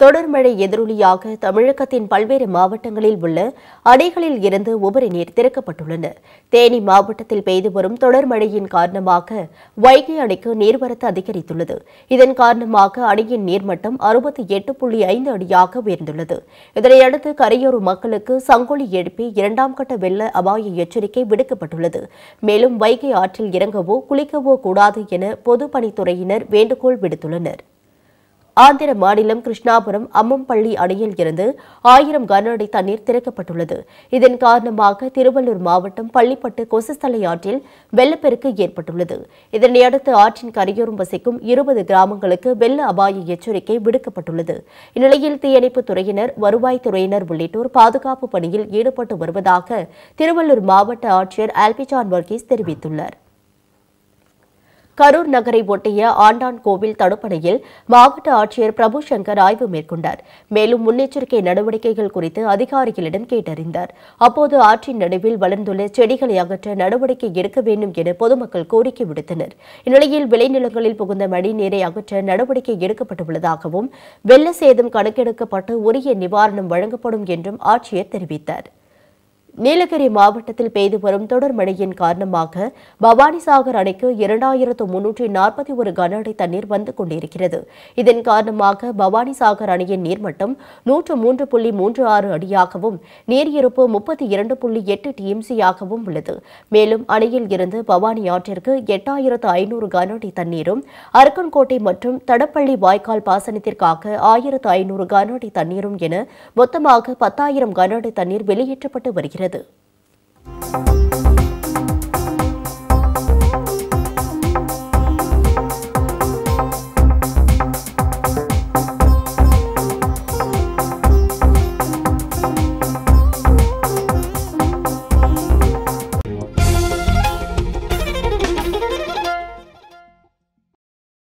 தொடர் மழை எதிரொலியாக தமிழகத்தின் பல்வேறு மாவட்டங்களில் உள்ள அணைகளில் இருந்து உபரி நீர் திறக்கப்பட்டுள்ளன தேனி மாவட்டத்தில் பெய்து வரும் தொடர் மழையின் காரணமாக வைகை அணைக்கு நீர்வரத்து அதிகரித்துள்ளது இதன் காரணமாக அணையின் நீர்மட்டம் அறுபத்தி எட்டு புள்ளி ஐந்து அடியாக உயர்ந்துள்ளது இதனையடுத்து கரையோர மக்களுக்கு சங்கொலி எழுப்பி இரண்டாம் கட்ட வெள்ள அபாய எச்சரிக்கை விடுக்கப்பட்டுள்ளது மேலும் வைகை ஆற்றில் இறங்கவோ குளிக்கவோ கூடாது என பொதுப்பணித்துறையினர் வேண்டுகோள் விடுத்துள்ளனர் ஆந்திர மாநிலம் கிருஷ்ணாபுரம் அம்மம்பள்ளி அணையில் இருந்து ஆயிரம் கன அடி தண்ணீர் திறக்கப்பட்டுள்ளது இதன் காரணமாக திருவள்ளூர் மாவட்டம் பள்ளிப்பட்டு கொசுஸ்தலை ஆற்றில் வெள்ளப்பெருக்கு ஏற்பட்டுள்ளது இதனையடுத்து ஆற்றின் கரையோரம் வசிக்கும் இருபது கிராமங்களுக்கு வெள்ள அபாய எச்சரிக்கை விடுக்கப்பட்டுள்ளது இந்நிலையில் தீயணைப்பு துறையினர் வருவாய்த்துறையினர் உள்ளிட்டோர் பாதுகாப்பு பணியில் ஈடுபட்டு வருவதாக திருவள்ளூர் மாவட்ட ஆட்சியர் ஆல்பிஜான் வர்கீஸ் தெரிவித்துள்ளார் கரூர் நகரை ஒட்டிய ஆண்டான் கோவில் தடுப்பணையில் மாவட்ட ஆட்சியர் பிரபு சங்கர் ஆய்வு மேற்கொண்டார் மேலும் முன்னெச்சரிக்கை நடவடிக்கைகள் குறித்து அதிகாரிகளிடம் கேட்டறிந்தார் அப்போது ஆற்றின் நடுவில் வளர்ந்துள்ள செடிகளை அகற்ற நடவடிக்கை எடுக்க வேண்டும் என பொதுமக்கள் கோரிக்கை விடுத்தனர் இந்நிலையில் விளைநிலங்களில் புகுந்த மழைநீரை அகற்ற நடவடிக்கை எடுக்கப்பட்டுள்ளதாகவும் வெள்ள சேதம் கணக்கெடுக்கப்பட்டு உரிய நிவாரணம் வழங்கப்படும் என்றும் ஆட்சியர் தெரிவித்தார் நீலகிரி மாவட்டத்தில் பெய்து வரும் தொடர் மழையின் காரணமாக பவானிசாகர் அணைக்கு இரண்டாயிரத்து முன்னூற்றி நாற்பத்தி ஒரு கன அடி தண்ணீர் வந்து கொண்டிருக்கிறது இதன் காரணமாக பவானிசாகர் அணையின் நீர்மட்டம் நூற்று மூன்று புள்ளி மூன்று ஆறு அடியாகவும் நீர் இருப்பு முப்பத்தி இரண்டு புள்ளி எட்டு டிஎம்சியாகவும் உள்ளது மேலும் அணையில் இருந்து பவானி ஆற்றிற்கு எட்டாயிரத்து ஐநூறு கன அடி தண்ணீரும் அரக்கன்கோட்டை மற்றும் தடப்பள்ளி வாய்க்கால் பாசனத்திற்காக ஆயிரத்து ஐநூறு கன அடி தண்ணீரும் என மொத்தமாக பத்தாயிரம் கன அடி தண்ணீர் வெளியேற்றப்பட்டு வருகிறது வருகிறது